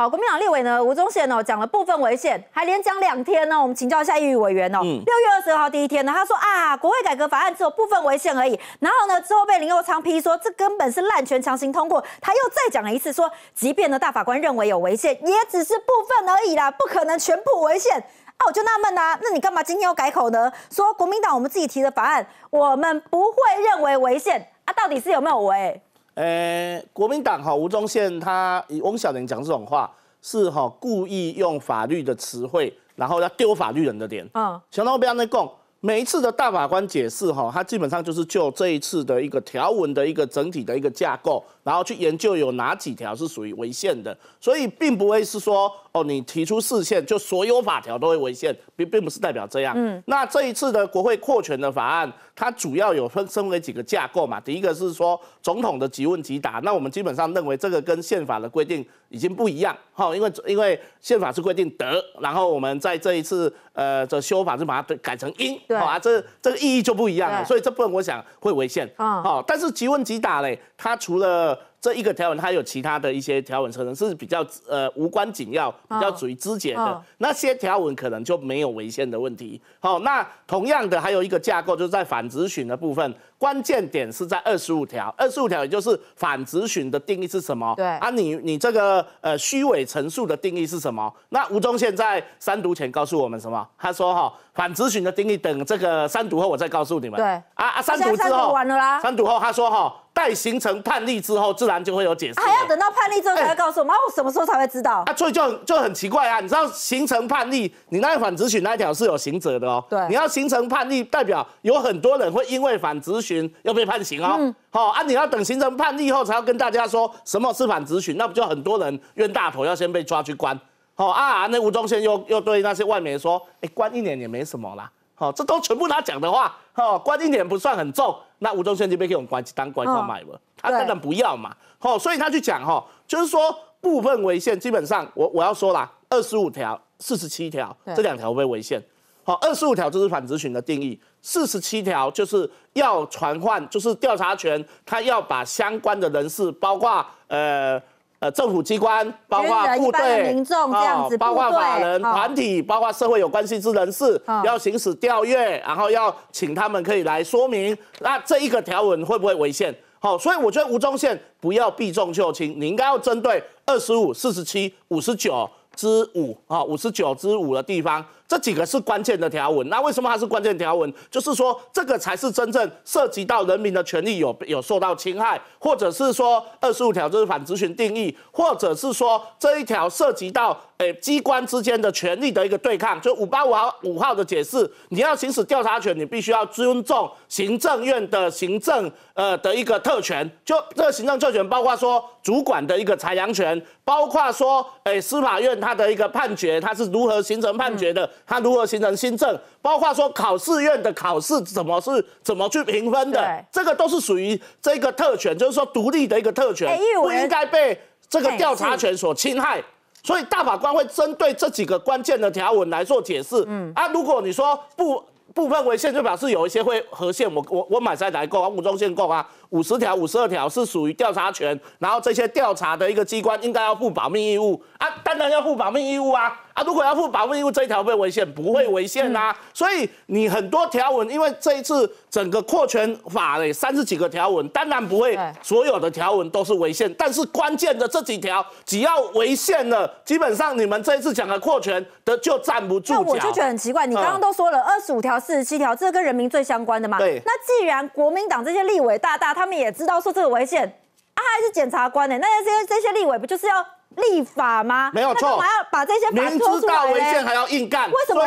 好，国民党立委呢吴宗宪哦讲了部分违宪，还连讲两天呢。我们请教一下议员哦，六月二十二号第一天呢，他说啊，国会改革法案只有部分违宪而已。然后呢，之后被林佑昌批说这根本是滥权强行通过。他又再讲了一次说，即便呢大法官认为有违宪，也只是部分而已啦，不可能全部违宪。啊，我就纳闷啦，那你干嘛今天又改口呢？说国民党我们自己提的法案，我们不会认为违宪啊？到底是有没有违？呃，国民党哈吴宗宪他，翁小玲讲这种话是哈故意用法律的词汇，然后要丢法律人的脸。啊，想到我不要你讲。每一次的大法官解释，哈，他基本上就是就这一次的一个条文的一个整体的一个架构，然后去研究有哪几条是属于违宪的，所以并不会是说，哦，你提出四线就所有法条都会违宪，并并不是代表这样。嗯，那这一次的国会扩权的法案，它主要有分分为几个架构嘛？第一个是说总统的即问即答，那我们基本上认为这个跟宪法的规定已经不一样，哈，因为因为宪法是规定得，然后我们在这一次呃的修法就把它改成英。好啊，这这个意义就不一样了，所以这部分我想会违宪。好，但是即问即答嘞，他除了。这一个条文，它有其他的一些条文，可能是比较呃无关紧要，比较属于肢解的那些条文，可能就没有违宪的问题。好，那同样的，还有一个架构，就是在反指询的部分，关键点是在二十五条。二十五条也就是反指询的定义是什么？对啊，你你这个呃虚伪陈述的定义是什么？那吴宗宪在删读前告诉我们什么？他说哈，反指询的定义等这个删读后，我再告诉你们。对啊啊，删读之后完了啦。删读后他说哈。在形成判例之后，自然就会有解释。还要等到判例之后才告诉我们，我什么时候才会知道？啊，所以就就很奇怪啊！你知道，形成判例，你那反直询那条是有行者的哦。对，你要形成判例，代表有很多人会因为反直询又被判刑哦。好啊，你要等形成例以后才要跟大家说什么是反直询，那不就很多人冤大头要先被抓去关？好啊，那吴宗宪又又对那些外媒说，哎，关一年也没什么啦。哦，这都全部他讲的话，哦，关键点不算很重。那吴宗宪就被被我们关当官方买了，他根本不要嘛。哦，所以他去讲，哈，就是说部分违宪，基本上我我要说啦，二十五条、四十七条这两条被违宪。好，二十五条就是反咨询的定义，四十七条就是要传唤，就是调查权，他要把相关的人士，包括呃。呃，政府机关，包括部队，民众这样子，包括法人团体，包括社会有关系之人士，要行使调阅，然后要请他们可以来说明。那这一个条文会不会违宪？好，所以我觉得吴宗宪不要避重就轻，你应该要针对二十五、四十七、五十九之五啊，五十九之五的地方。这几个是关键的条文，那为什么它是关键条文？就是说，这个才是真正涉及到人民的权利有有受到侵害，或者是说二十五条这是反职权定义，或者是说这一条涉及到诶机关之间的权利的一个对抗。就五八五号五号的解释，你要行使调查权，你必须要尊重行政院的行政呃的一个特权。就这个行政特权，包括说主管的一个裁量权，包括说诶司法院它的一个判决，它是如何形成判决的。它如何形成新政？包括说考试院的考试怎么是怎么去评分的？这个都是属于这个特权，就是说独立的一个特权，不应该被这个调查权所侵害。所以大法官会针对这几个关键的条文来做解释。嗯啊，如果你说部部分违宪，就表示有一些会合宪。我我我买在来购啊，五中限购啊，五十条、五十二条是属于调查权，然后这些调查的一个机关应该要负保密义务啊，当然要负保密义务啊。啊，如果要付保护义务这一条被违宪，不会违宪呐。所以你很多条文，因为这一次整个扩权法嘞，三十几个条文，当然不会所有的条文都是违宪，但是关键的这几条只要违宪了，基本上你们这一次讲的扩权的就站不住。那我就觉得很奇怪，你刚刚都说了二十五条、四十七条，这跟人民最相关的嘛。那既然国民党这些立委大大他们也知道说这个违宪，啊还是检察官呢？那这些这些立委不就是要？立法吗？没有错，我们要把这些明知道违宪还要硬干，为什么？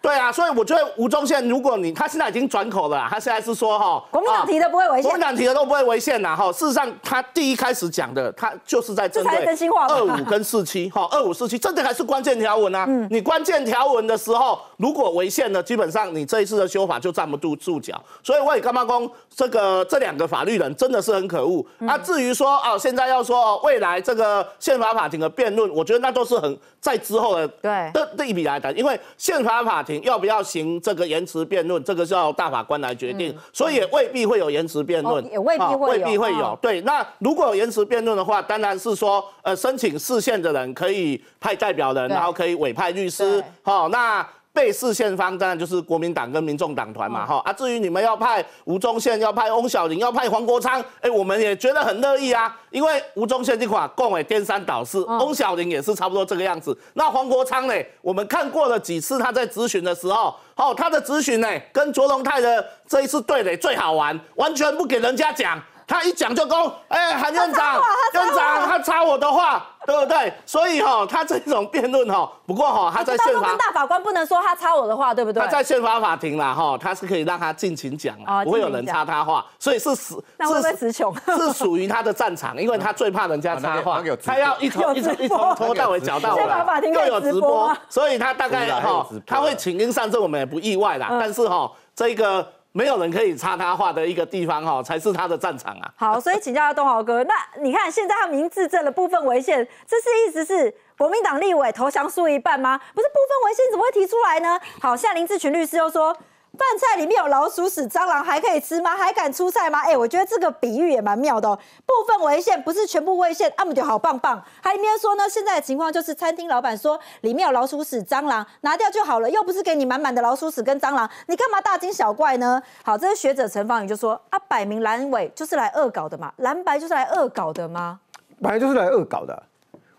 对啊，所以我觉得吴宗宪，如果你他现在已经转口了，他现在是说哈，国民党提的不会违宪，国民党提的都不会违宪呐哈。事实上，他第一开始讲的，他就是在针对二五跟四七哈，二五四七这个还是关键条文呐。你关键条文的时候。如果违宪呢，基本上你这一次的修法就站不住住脚。所以魏干妈公这个这两个法律人真的是很可恶。那至于说哦，现在要说未来这个宪法法庭的辩论，我觉得那都是很在之后的对的一笔来谈。因为宪法法庭要不要行这个延迟辩论，这个是要大法官来决定，所以也未必会有延迟辩论，也未必会有。未必会有。对，那如果有延迟辩论的话，当然是说呃，申请四线的人可以派代表人，然后可以委派律师。好，那。被四宪方当然就是国民党跟民众党团嘛，哈啊！至于你们要派吴宗宪，要派翁小玲，要派黄国昌，哎，我们也觉得很乐意啊，因为吴宗宪这块共为颠三倒四，翁小玲也是差不多这个样子。那黄国昌呢，我们看过了几次他在咨询的时候，哦，他的咨询呢跟卓龙泰的这一次对垒最好玩，完全不给人家讲。他一讲就攻，哎，韩院长，院长，他插我的话，对不对？所以哈，他这种辩论哈，不过哈，他在宪法大法官不能说他插我的话，对不对？他在宪法法庭啦，哈，他是可以让他尽情讲了，不会有人插他话，所以是实，是死穷，是属于他的战场，因为他最怕人家插话，他要一从一从一从头到尾讲到庭又有直播，所以他大概哈，他会请缨上阵，我们也不意外啦，但是哈，这个。没有人可以插他话的一个地方，哈，才是他的战场啊。好，所以请教下东豪哥，那你看现在他明自证的部分违宪，这是意思是国民党立委投降输一半吗？不是部分违宪怎么会提出来呢？好，现在林志群律师又说。饭菜里面有老鼠屎、蟑螂，还可以吃吗？还敢出菜吗？哎，我觉得这个比喻也蛮妙的哦。部分违宪不是全部违宪，阿姆就好棒棒。还一边说呢，现在的情况就是餐厅老板说里面有老鼠屎、蟑螂，拿掉就好了，又不是给你满满的老鼠屎跟蟑螂，你干嘛大惊小怪呢？好，这些学者陈芳宇就说啊，摆明蓝委就是来恶搞的嘛，蓝白就是来恶搞的吗？本来就是来恶搞的，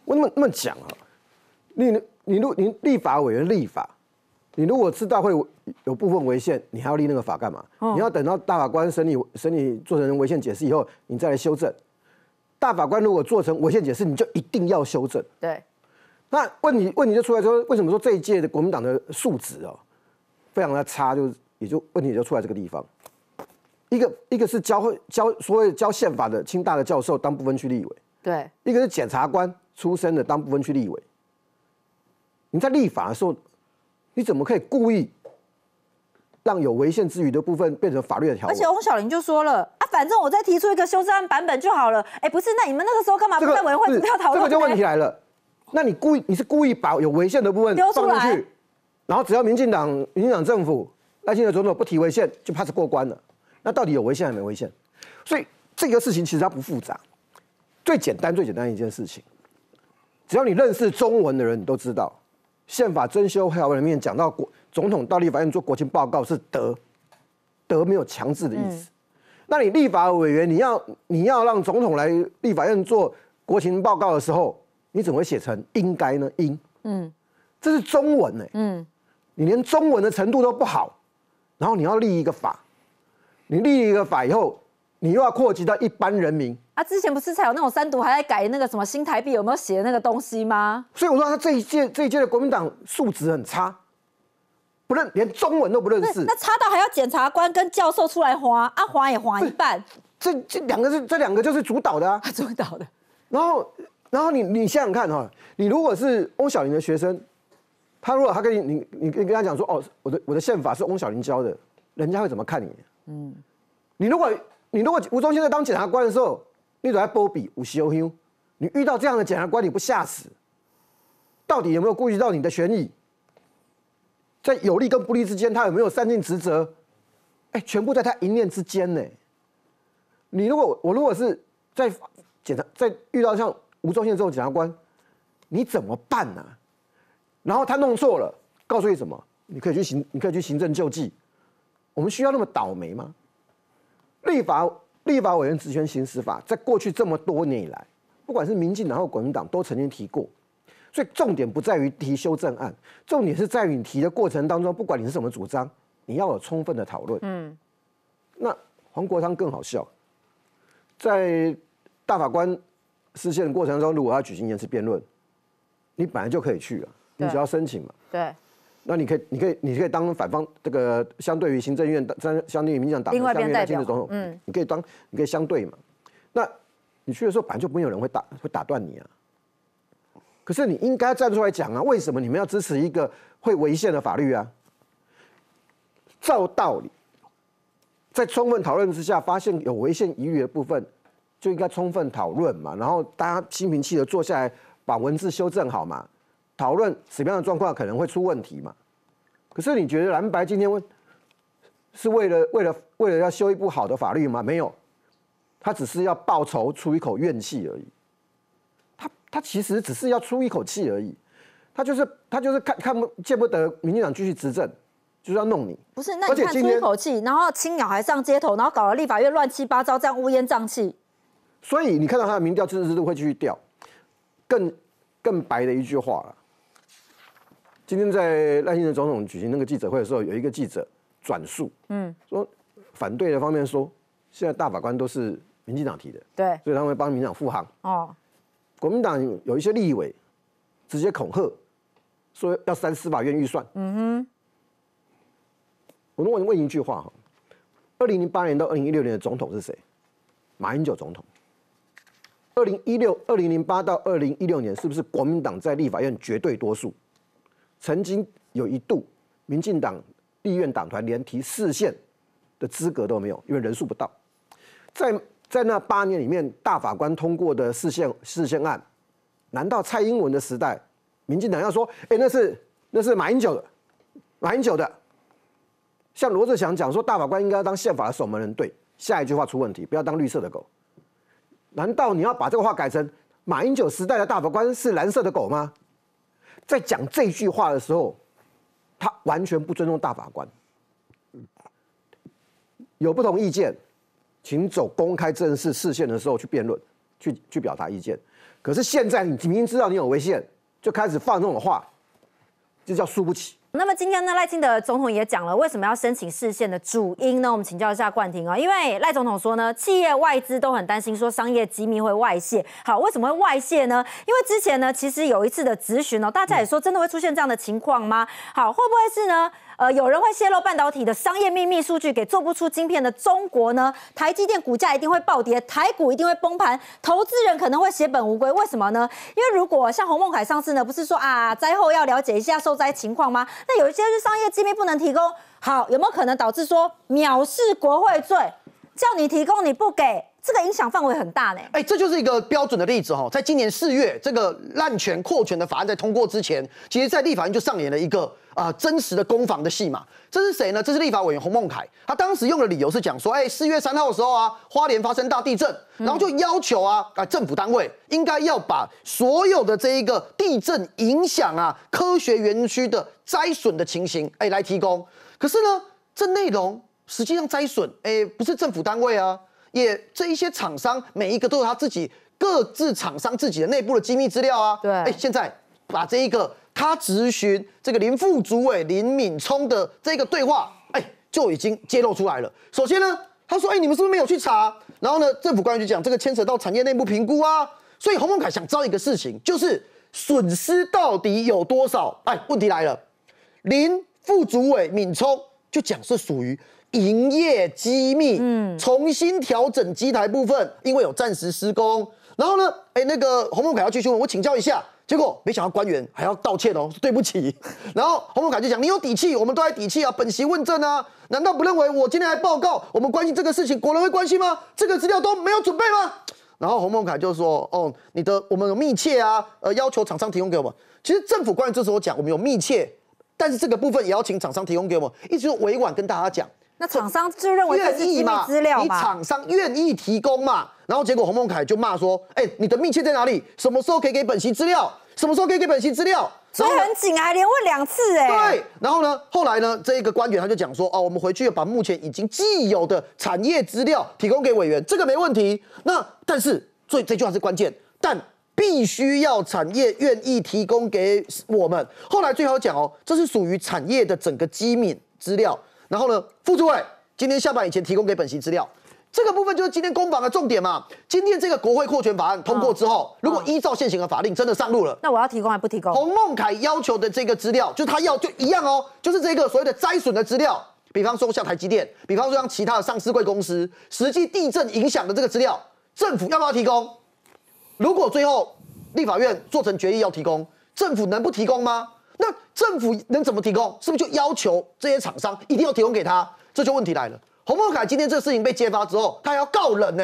我那么那么讲啊，你你如你立法委员立法。你如果知道会有部分违宪，你还要立那个法干嘛？你要等到大法官审理、审理做成违宪解释以后，你再来修正。大法官如果做成违宪解释，你就一定要修正。对。那问题问题就出来，说为什么说这一届的国民党的素质哦非常的差，就是也就问题就出来这个地方。一个一个是教教所谓教宪法的清大的教授当部分区立委，对。一个是检察官出身的当部分区立委。你在立法的时候。你怎么可以故意让有违宪之余的部分变成法律的条文？而且洪小玲就说了啊，反正我再提出一个修正案版本就好了。哎，不是，那你们那个时候干嘛不在委员会不要讨论？这个就问题来了。那你故意你是故意把有违宪的部分丢出来，然后只要民进党、民进党政府、赖清德总统不提违宪，就怕是过关了。那到底有违宪还是没违宪？所以这个事情其实它不复杂，最简单、最简单一件事情，只要你认识中文的人，你都知道。宪法遵修条文里面讲到，国总统到立法院做国情报告是得，得没有强制的意思。那你立法委员，你要你要让总统来立法院做国情报告的时候，你怎么写成应该呢？应，嗯，这是中文呢。嗯，你连中文的程度都不好，然后你要立一个法，你立一个法以后。你又要扩及到一般人民啊？之前不是才有那种三独，还在改那个什么新台币有没有写那个东西吗？所以我说他这一届这一届的国民党素质很差，不认连中文都不认识，那差到还要检察官跟教授出来划，啊，划也划一半。这这两个是这两个就是主导的啊，主导的。然后然后你你想想看哈，你如果是翁小玲的学生，他如果他跟你你你跟他讲说哦，我的我的宪法是翁小玲教的，人家会怎么看你？嗯，你如果。你如果吴宗宪在当检察官的时候，你都在波比无休休，你遇到这样的检察官，你不吓死？到底有没有顾及到你的权益？在有利跟不利之间，他有没有善尽职责？哎，全部在他一念之间呢。你如果我如果是在检察，在遇到像吴宗宪这种检察官，你怎么办呢？然后他弄错了，告诉你什么？你可以去行，你可以去行政救济。我们需要那么倒霉吗？立法立法委员职权行使法，在过去这么多年以来，不管是民进党或国民党，都曾经提过。所以重点不在于提修正案，重点是在你提的过程当中，不管你是什么主张，你要有充分的讨论。嗯。那黄国昌更好笑，在大法官释宪的过程中，如果要举行延迟辩论，你本来就可以去了，你只要申请嘛。对。那你可以，你可以，你可以当反方，这个相对于行政院，相相对于民进党，另外一边在听的嗯，你可以当，你可以相对嘛。那你去的时候，本来就没有人会打，会打断你啊。可是你应该站出来讲啊，为什么你们要支持一个会违宪的法律啊？照道理，在充分讨论之下，发现有违宪疑虑的部分，就应该充分讨论嘛，然后大家心平气和坐下来，把文字修正好嘛。讨论什么样的状况可能会出问题嘛？可是你觉得蓝白今天问是为了为了为了要修一部好的法律吗？没有，他只是要报仇出一口怨气而已。他他其实只是要出一口气而已。他就是他就是看看不见不得民进党继续执政，就是要弄你。不是那你看出一口气，然后青鸟还上街头，然后搞得立法院乱七八糟，这样乌烟瘴气。所以你看到他的民调支持度会继续掉，更更白的一句话了。今天在赖清德总统举行那个记者会的时候，有一个记者转述，嗯，说反对的方面说，现在大法官都是民进党提的，对，所以他们会帮民党护航。哦，国民党有一些立委直接恐吓，说要删司法院预算。嗯哼，我能问问一句话哈？二零零八年到二零一六年的总统是谁？马英九总统。二零一六、二零零八到二零一六年，是不是国民党在立法院绝对多数？曾经有一度，民进党立院党团连提四线的资格都没有，因为人数不到。在在那八年里面，大法官通过的四线四线案，难道蔡英文的时代，民进党要说，哎，那是那是马英九的马英九的？像罗志祥讲说，大法官应该要当宪法的守门人，对。下一句话出问题，不要当绿色的狗。难道你要把这个话改成马英九时代的大法官是蓝色的狗吗？在讲这句话的时候，他完全不尊重大法官。有不同意见，请走公开正式视线的时候去辩论，去去表达意见。可是现在你明明知道你有危险，就开始放这种话，就叫输不起。那么今天呢，赖清德总统也讲了为什么要申请释宪的主因呢？我们请教一下冠廷啊，因为赖总统说呢，企业外资都很担心说商业机密会外泄。好，为什么会外泄呢？因为之前呢，其实有一次的咨询呢，大家也说真的会出现这样的情况吗？好，会不会是呢？呃，有人会泄露半导体的商业秘密数据给做不出晶片的中国呢？台积电股价一定会暴跌，台股一定会崩盘，投资人可能会血本无归。为什么呢？因为如果像洪孟凯上次呢，不是说啊，灾后要了解一下受灾情况吗？那有一些是商业机密不能提供，好，有没有可能导致说藐视国会罪，叫你提供你不给，这个影响范围很大呢？哎，这就是一个标准的例子哈。在今年四月，这个滥权扩权的法案在通过之前，其实在立法院就上演了一个。啊，真实的攻防的戏码，这是谁呢？这是立法委员洪孟凯，他当时用的理由是讲说，哎，四月三号的时候啊，花莲发生大地震，然后就要求啊，啊，政府单位应该要把所有的这一个地震影响啊，科学园区的灾损的情形，哎，来提供。可是呢，这内容实际上灾损，哎，不是政府单位啊，也这一些厂商每一个都有他自己各自厂商自己的内部的机密资料啊，对，哎，现在把这一个。他咨询这个林副主委林敏聪的这个对话，哎，就已经揭露出来了。首先呢，他说，哎，你们是不是没有去查？然后呢，政府官员就讲，这个牵扯到产业内部评估啊。所以洪孟凯想招一个事情，就是损失到底有多少？哎，问题来了，林副主委敏聪就讲是属于营业机密，嗯，重新调整机台部分，因为有暂时施工。然后呢，哎，那个洪孟凯要去续问，我请教一下。结果没想到官员还要道歉哦，对不起。然后洪孟凯就讲：“你有底气，我们都有底气啊，本席问政啊，难道不认为我今天来报告，我们关心这个事情，国人会关心吗？这个资料都没有准备吗？”然后洪孟凯就说：“哦，你的我们有密切啊，呃，要求厂商提供给我们。其实政府官员这时候讲，我们有密切，但是这个部分也要请厂商提供给我们，一直委婉跟大家讲。”那厂商就认为是愿意嘛？你厂商愿意提供嘛？然后结果洪孟凯就骂说：“哎，你的密切在哪里？什么时候可以给本席资料？什么时候可以给本席资料？”所以很紧啊，连问两次哎。对，然后呢，后来呢，这一个官员他就讲说：“哦，我们回去把目前已经既有的产业资料提供给委员，这个没问题。那但是最这句话是关键，但必须要产业愿意提供给我们。后来最好讲哦，这是属于产业的整个机密资料。”然后呢，副主委今天下班以前提供给本席资料，这个部分就是今天攻防的重点嘛。今天这个国会扩权法案通过之后，如果依照现行的法令真的上路了，那我要提供还不提供？洪孟凯要求的这个资料，就他要就一样哦，就是这个所谓的灾损的资料，比方说像台积电，比方说像其他的上市贵公司，实际地震影响的这个资料，政府要不要提供？如果最后立法院做成决议要提供，政府能不提供吗？那政府能怎么提供？是不是就要求这些厂商一定要提供给他？这就问题来了。洪孟凯今天这个事情被揭发之后，他要告人呢。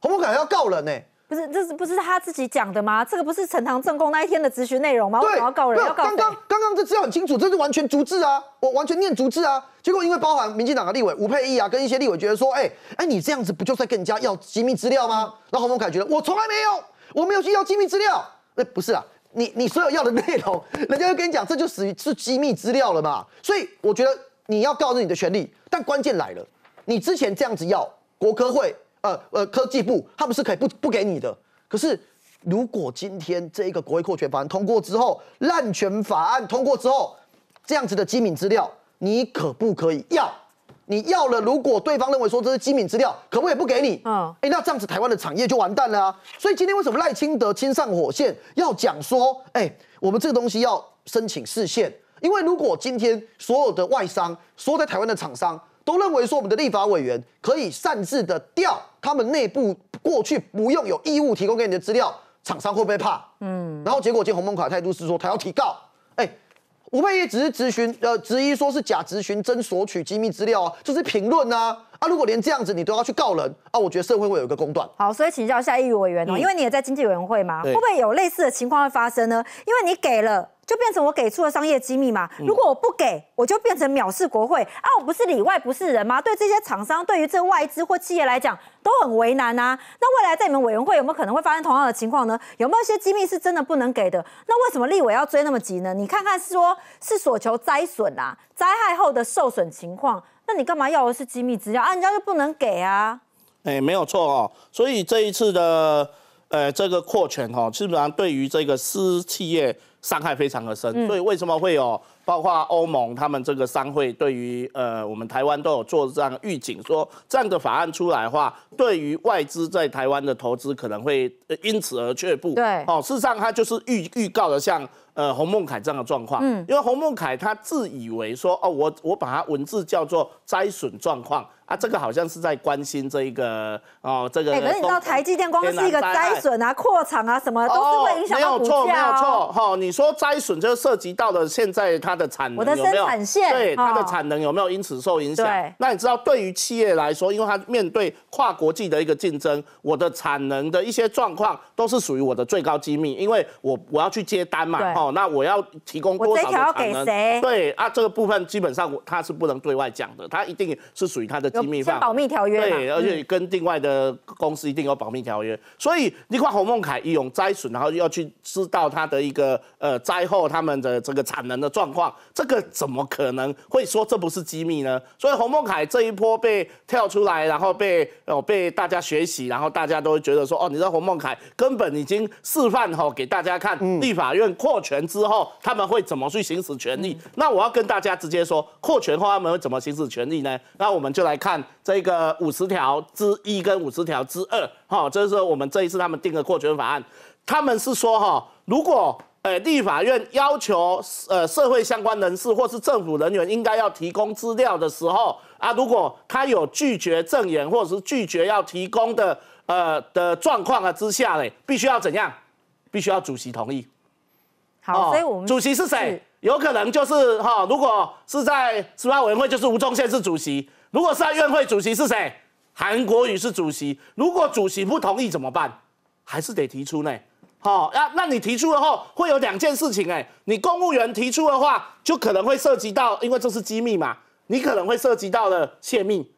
洪孟楷要告人呢？不是，这是不是他自己讲的吗？这个不是陈塘证供那一天的咨询内容吗？对，要告人，要告人？刚刚刚刚这资料很清楚，这是完全逐字啊，我完全念逐字啊。结果因为包含民进党的立委吴佩益啊，跟一些立委觉得说，哎哎，你这样子不就在跟人家要机密资料吗？那洪孟凯觉得我从来没有，我没有去要机密资料。哎，不是啊。你你所有要的内容，人家会跟你讲，这就属于是机密资料了嘛。所以我觉得你要告知你的权利，但关键来了，你之前这样子要国科会、呃呃科技部，他们是可以不不给你的。可是如果今天这一个国会扩权法案通过之后，滥权法案通过之后，这样子的机密资料，你可不可以要？你要了，如果对方认为说这是机密资料，可不可以不给你？嗯，哎，那这样子台湾的产业就完蛋了。所以今天为什么赖清德亲上火线要讲说，哎，我们这个东西要申请释宪？因为如果今天所有的外商、所有在台湾的厂商都认为说我们的立法委员可以擅自的调他们内部过去不用有义务提供给你的资料，厂商会不会怕？嗯，然后结果今天鸿蒙卡的态度是说他要提告，哎。吴佩烨只是咨询，呃，质疑说是假咨询，真索取机密资料啊，这是评论呐。啊，如果连这样子你都要去告人啊，我觉得社会会有一个公断。好，所以请教一下议员委员哦，因为你也在经济委员会嘛，会不会有类似的情况会发生呢？因为你给了，就变成我给出了商业机密嘛。如果我不给，我就变成藐视国会啊！我不是里外不是人吗？对这些厂商，对于这外资或企业来讲，都很为难啊。那未来在你们委员会有没有可能会发生同样的情况呢？有没有一些机密是真的不能给的？那为什么立委要追那么急呢？你看看，说是所求灾损啊，灾害后的受损情况。那你干嘛要的是机密资料？啊，人家就不能给啊？哎，没有错哦。所以这一次的，呃，这个扩权哦，基本上对于这个私企业伤害非常的深。所以为什么会有包括欧盟他们这个商会对于呃我们台湾都有做这样预警，说这样的法案出来的话，对于外资在台湾的投资可能会因此而却步。对，哦，事实上它就是预预告的像。呃，洪孟凯这样的状况，嗯，因为洪孟凯他自以为说，哦，我我把他文字叫做灾损状况。啊，这个好像是在关心这一个哦，这个。哎，可是你知道，台积电光是一个灾损啊、扩厂啊什么，都是会影响到股价哦。没有错，没有错。哈，你说灾损就涉及到了现在它的产能有没有？对，它的产能有没有因此受影响？那你知道，对于企业来说，因为它面对跨国际的一个竞争，我的产能的一些状况都是属于我的最高机密，因为我我要去接单嘛，哈，那我要提供多少的产能？这条要给谁？对啊，这个部分基本上它是不能对外讲的，它一定是属于它的。是保密条约对，而且跟另外的公司一定有保密条约，所以你看洪孟凯一勇灾损，然后要去知道他的一个呃灾后他们的这个产能的状况，这个怎么可能会说这不是机密呢？所以洪孟凯这一波被跳出来，然后被哦被大家学习，然后大家都会觉得说哦，你知道洪孟凯根本已经示范哦、给大家看，立法院扩权之后他们会怎么去行使权力。那我要跟大家直接说，扩权后他们会怎么行使权利呢？那我们就来看。这个五十条之一跟五十条之二，哈，这是我们这一次他们定的扩权法案。他们是说，哈，如果呃，立法院要求呃社会相关人士或是政府人员应该要提供资料的时候，啊，如果他有拒绝证言或者是拒绝要提供的呃的状况啊之下呢，必须要怎样？必须要主席同意。好，所以主席是谁？有可能就是哈，如果是在司法委员会，就是吴宗宪是主席。如果上院会主席是谁？韩国瑜是主席。如果主席不同意怎么办？还是得提出呢。好呀，那你提出的话，会有两件事情。哎，你公务员提出的话，就可能会涉及到，因为这是机密嘛，你可能会涉及到了泄密。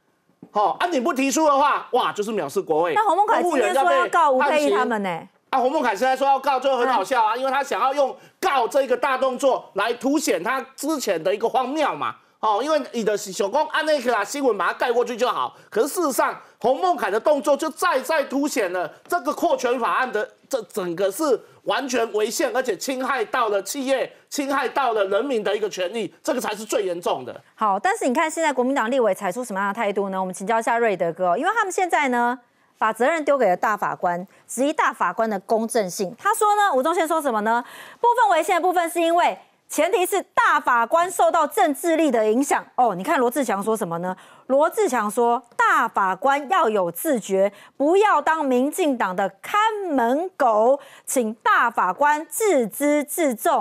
哦啊，你不提出的话，哇，就是藐视国会。那洪孟凯公务说要告吴佩仪他们呢？啊，洪孟凯现在说要告，就很好笑啊，因为他想要用告这个大动作来凸显他之前的一个荒谬嘛。哦，因为你的手工按那个啦新闻把它盖过去就好。可是事实上，洪孟凯的动作就再再凸显了这个扩权法案的这整个是完全违宪，而且侵害到了企业、侵害到了人民的一个权利，这个才是最严重的。好，但是你看现在国民党立委采出什么样的态度呢？我们请教一下瑞德哥，因为他们现在呢把责任丢给了大法官，质疑大法官的公正性。他说呢，吴宗宪说什么呢？部分违宪的部分是因为。前提是大法官受到政治力的影响哦。你看罗志强说什么呢？罗志强说大法官要有自觉，不要当民进党的看门狗，请大法官自知自重。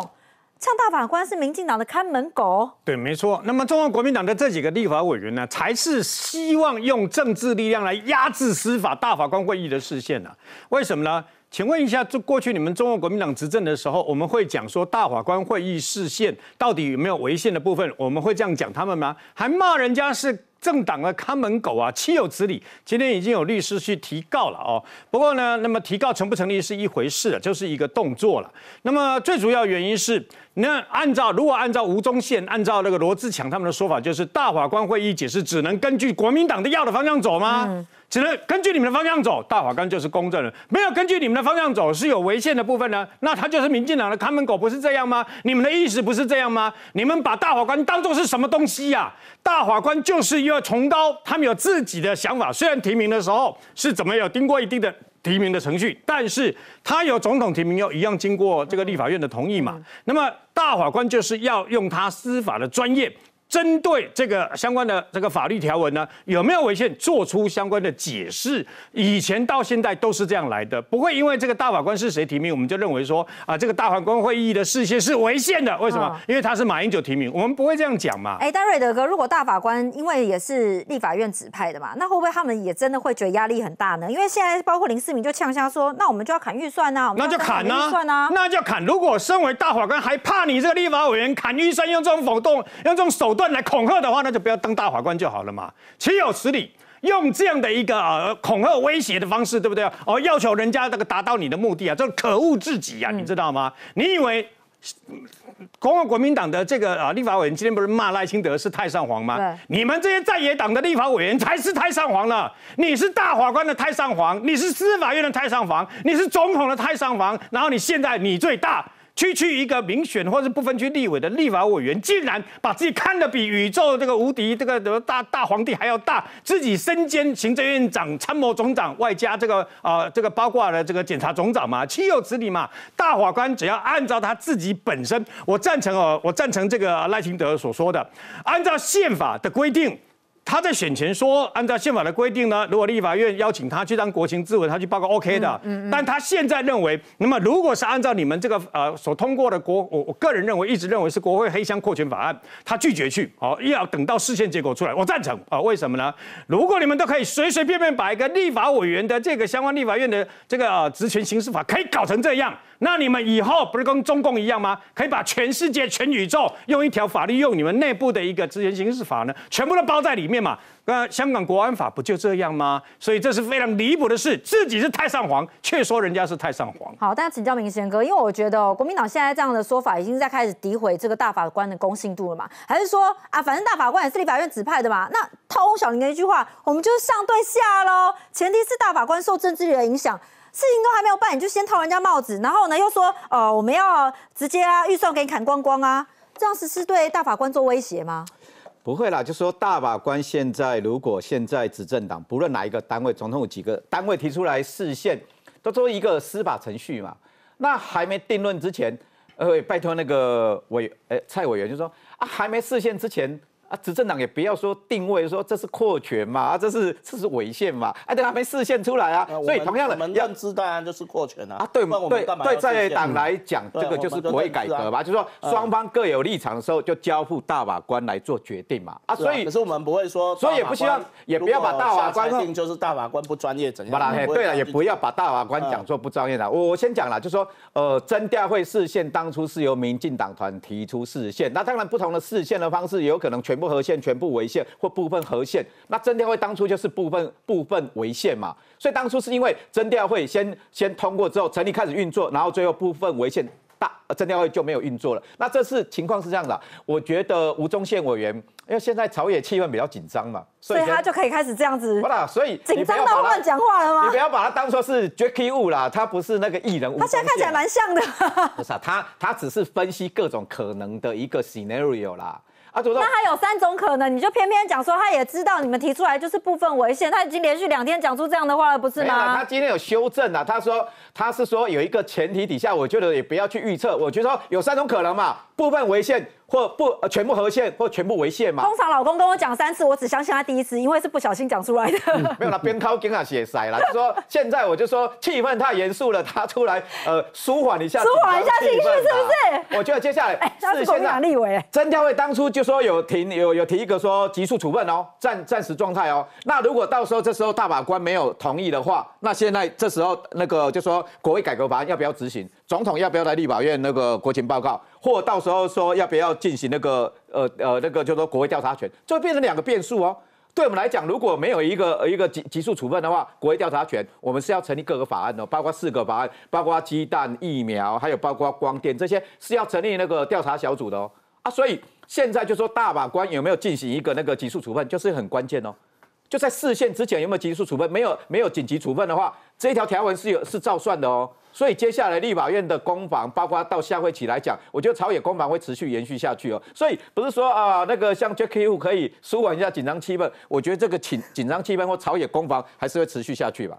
像大法官是民进党的看门狗？对，没错。那么中国国民党的这几个立法委员呢，才是希望用政治力量来压制司法大法官会议的视线呢？为什么呢？请问一下，就过去你们中国国民党执政的时候，我们会讲说大法官会议视线到底有没有违宪的部分，我们会这样讲他们吗？还骂人家是政党的看门狗啊，岂有此理！今天已经有律师去提告了哦。不过呢，那么提告成不成立是一回事，就是一个动作了。那么最主要原因是，那按照如果按照吴宗宪、按照那个罗志强他们的说法，就是大法官会议解释只能根据国民党的要的方向走吗？只能根据你们的方向走，大法官就是公正的，没有根据你们的方向走，是有违宪的部分呢。那他就是民进党的看门狗，不是这样吗？你们的意思不是这样吗？你们把大法官当作是什么东西呀？大法官就是要崇高，他们有自己的想法。虽然提名的时候是怎么有经过一定的提名的程序，但是他有总统提名要一样经过这个立法院的同意嘛。那么大法官就是要用他司法的专业。针对这个相关的这个法律条文呢，有没有违宪，做出相关的解释？以前到现在都是这样来的，不会因为这个大法官是谁提名，我们就认为说啊，这个大法官会议的事线是违宪的。为什么？因为他是马英九提名，我们不会这样讲嘛。哎，戴瑞德哥，如果大法官因为也是立法院指派的嘛，那会不会他们也真的会觉得压力很大呢？因为现在包括林世明就呛声说，那我们就要砍预算呐，那就砍呐，预算呐，那就砍。如果身为大法官还怕你这个立法委员砍预算，用这种否动，用这种手段。乱来恐吓的话，那就不要当大法官就好了嘛！岂有此理！用这样的一个呃恐吓威胁的方式，对不对哦，要求人家这个达到你的目的啊，这可恶至极啊！你知道吗？你以为共和国民党的这个啊立法委员今天不是骂赖清德是太上皇吗？你们这些在野党的立法委员才是太上皇呢！你是大法官的太上皇，你是司法院的太上皇，你是总统的太上皇，然后你现在你最大。区区一个民选或是不分区立委的立法委员，竟然把自己看得比宇宙这个无敌这个大大皇帝还要大，自己身兼行政院长、参谋总长，外加这个啊这个包括了这个检察总长嘛，岂有此理嘛！大法官只要按照他自己本身，我赞成哦，我赞成这个赖清德所说的，按照宪法的规定。他在选前说，按照宪法的规定呢，如果立法院邀请他去当国情咨文，他去报告 OK 的。嗯嗯。但他现在认为，那么如果是按照你们这个呃所通过的国，我我个人认为一直认为是国会黑箱扩权法案，他拒绝去，好，要等到事先结果出来，我赞成啊。为什么呢？如果你们都可以随随便便把一个立法委员的这个相关立法院的这个职权刑事法可以搞成这样。那你们以后不是跟中共一样吗？可以把全世界、全宇宙用一条法律，用你们内部的一个资源刑事法呢，全部都包在里面嘛？那香港国安法不就这样吗？所以这是非常离谱的事，自己是太上皇，却说人家是太上皇。好，大家请教明贤哥，因为我觉得国民党现在这样的说法，已经在开始诋毁这个大法官的公信度了嘛？还是说啊，反正大法官也是立法院指派的嘛？那套翁小林的一句话，我们就是上对下喽，前提是大法官受政治力的影响。事情都还没有办，你就先套人家帽子，然后呢又说，呃，我们要直接啊，预算给你砍光光啊，这样是是对大法官做威胁吗？不会啦，就说大法官现在，如果现在执政党不论哪一个单位，总统有几个单位提出来释宪，都作为一个司法程序嘛，那还没定论之前，呃，拜托那个委，哎，蔡委员就说，啊，还没释宪之前。啊，执政党也不要说定位，说这是扩权嘛，啊，这是这是违宪嘛？哎，对他没视线出来啊，所以同样的，我们认知当然就是扩权啊，啊。对对对，在党来讲，这个就是会改革吧，就是说双方各有立场的时候，就交付大法官来做决定嘛。啊，所以可是我们不会说，所以也不希望，也不要把大法官就是大法官不专业怎样？对了，也不要把大法官讲做不专业的。我我先讲了，就说呃，增调会视线当初是由民进党团提出视线，那当然不同的视线的方式，有可能全。不核线全部违宪或部分核线，那征调会当初就是部分部分违宪嘛？所以当初是因为征调会先先通过之后成立开始运作，然后最后部分违宪，大征调会就没有运作了。那这次情况是这样的，我觉得吴宗宪委员，因为现在朝野气氛比较紧张嘛，所以他就可以开始这样子，不啦，所以紧张到乱讲话了吗？你不要把它当做是杰克物啦，他不是那个艺人。他现在看起来蛮像的。不是，他他只是分析各种可能的一个 scenario 啦。啊，那他有三种可能，你就偏偏讲说他也知道你们提出来就是部分违宪，他已经连续两天讲出这样的话了，不是吗？他今天有修正呐，他说他是说有一个前提底下，我觉得也不要去预测，我觉得有三种可能嘛，部分违宪。或不，全部和宪或全部违宪嘛？通常老公跟我讲三次，我只相信他第一次，因为是不小心讲出来的。没有啦，边靠边啊，写塞啦。就说现在，我就说气氛太严肃了，他出来呃舒缓一下。舒缓一下情绪是不是？我觉得接下来是现在。曾庭伟当初就说有提有有提一个说急速处分哦，暂暂时状态哦。那如果到时候这时候大法官没有同意的话，那现在这时候那个就说国会改革法案要不要执行？总统要不要来立法院那个国情报告，或到时候说要不要进行那个呃呃那个就说国会调查权，就变成两个变数哦。对我们来讲，如果没有一个一个急急速处分的话，国会调查权我们是要成立各个法案的，包括四个法案，包括鸡蛋疫苗，还有包括光电这些是要成立那个调查小组的哦。啊，所以现在就说大法官有没有进行一个那个急速处分，就是很关键哦。就在视线之前有没有急速处分，没有没有紧急处分的话，这一条条文是有是照算的哦。所以接下来立法院的攻防，包括到下会期来讲，我觉得朝野攻防会持续延续下去哦。所以不是说啊，那个像 Jacky u 可以舒缓一下紧张气氛，我觉得这个紧紧张气氛或朝野攻防还是会持续下去吧。